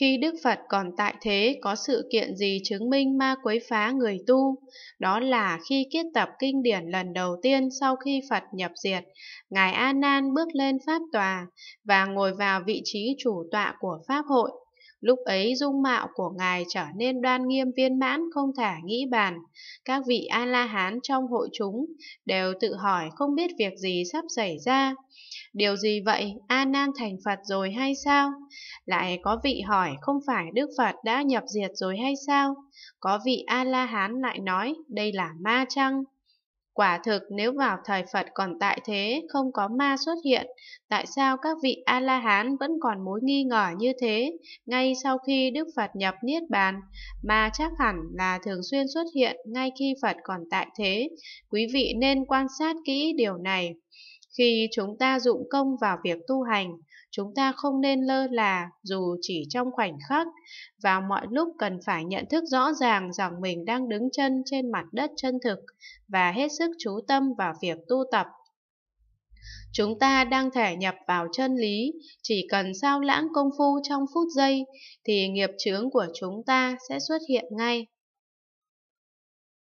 Khi Đức Phật còn tại thế có sự kiện gì chứng minh ma quấy phá người tu? Đó là khi kết tập kinh điển lần đầu tiên sau khi Phật nhập diệt, Ngài A Nan bước lên Pháp Tòa và ngồi vào vị trí chủ tọa của Pháp hội. Lúc ấy dung mạo của ngài trở nên đoan nghiêm viên mãn không thả nghĩ bàn. Các vị A-la-hán trong hội chúng đều tự hỏi không biết việc gì sắp xảy ra. Điều gì vậy? A Nan thành Phật rồi hay sao? Lại có vị hỏi không phải Đức Phật đã nhập diệt rồi hay sao? Có vị A La Hán lại nói đây là ma chăng? Quả thực nếu vào thời Phật còn tại thế, không có ma xuất hiện, tại sao các vị A-la-hán vẫn còn mối nghi ngờ như thế? Ngay sau khi Đức Phật nhập Niết Bàn, ma chắc hẳn là thường xuyên xuất hiện ngay khi Phật còn tại thế. Quý vị nên quan sát kỹ điều này. Khi chúng ta dụng công vào việc tu hành, chúng ta không nên lơ là dù chỉ trong khoảnh khắc và mọi lúc cần phải nhận thức rõ ràng rằng mình đang đứng chân trên mặt đất chân thực và hết sức chú tâm vào việc tu tập. Chúng ta đang thể nhập vào chân lý, chỉ cần sao lãng công phu trong phút giây thì nghiệp chướng của chúng ta sẽ xuất hiện ngay.